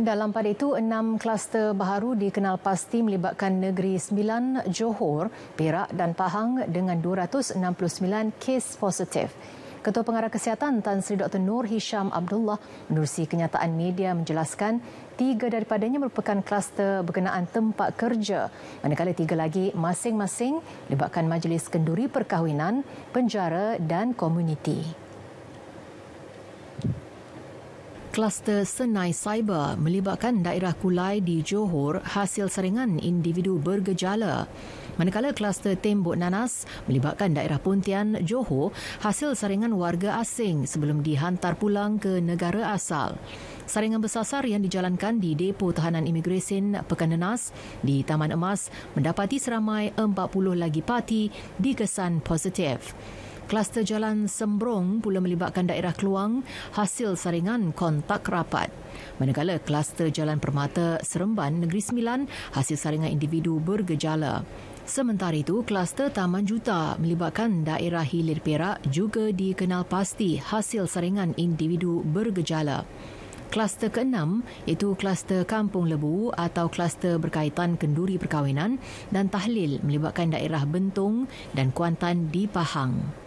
Dalam pada itu, enam kluster baharu dikenal pasti melibatkan Negeri Sembilan, Johor, Perak dan Pahang dengan 269 kes positif. Ketua Pengarah Kesihatan Tan Sri Dr. Nur Hisham Abdullah menerusi kenyataan media menjelaskan tiga daripadanya merupakan kluster berkenaan tempat kerja manakala tiga lagi masing-masing melibatkan majlis kenduri perkahwinan, penjara dan komuniti. Kluster Senai Cyber melibatkan daerah Kulai di Johor hasil saringan individu bergejala. Manakala kluster Tembok Nanas melibatkan daerah Pontian, Johor hasil saringan warga asing sebelum dihantar pulang ke negara asal. Saringan bersasar yang dijalankan di Depo Tahanan Imigresen Pekan Nenas di Taman Emas mendapati seramai 40 lagi parti dikesan positif kluster jalan Sembrong pula melibatkan daerah Keluang hasil saringan kontak rapat. Manakala kluster jalan Permata Seremban Negeri Sembilan hasil saringan individu bergejala. Sementara itu, kluster Taman Juta melibatkan daerah Hilir Perak juga dikenal pasti hasil saringan individu bergejala. Kluster keenam iaitu kluster Kampung Lebu atau kluster berkaitan kenduri perkahwinan dan tahlil melibatkan daerah Bentong dan Kuantan di Pahang.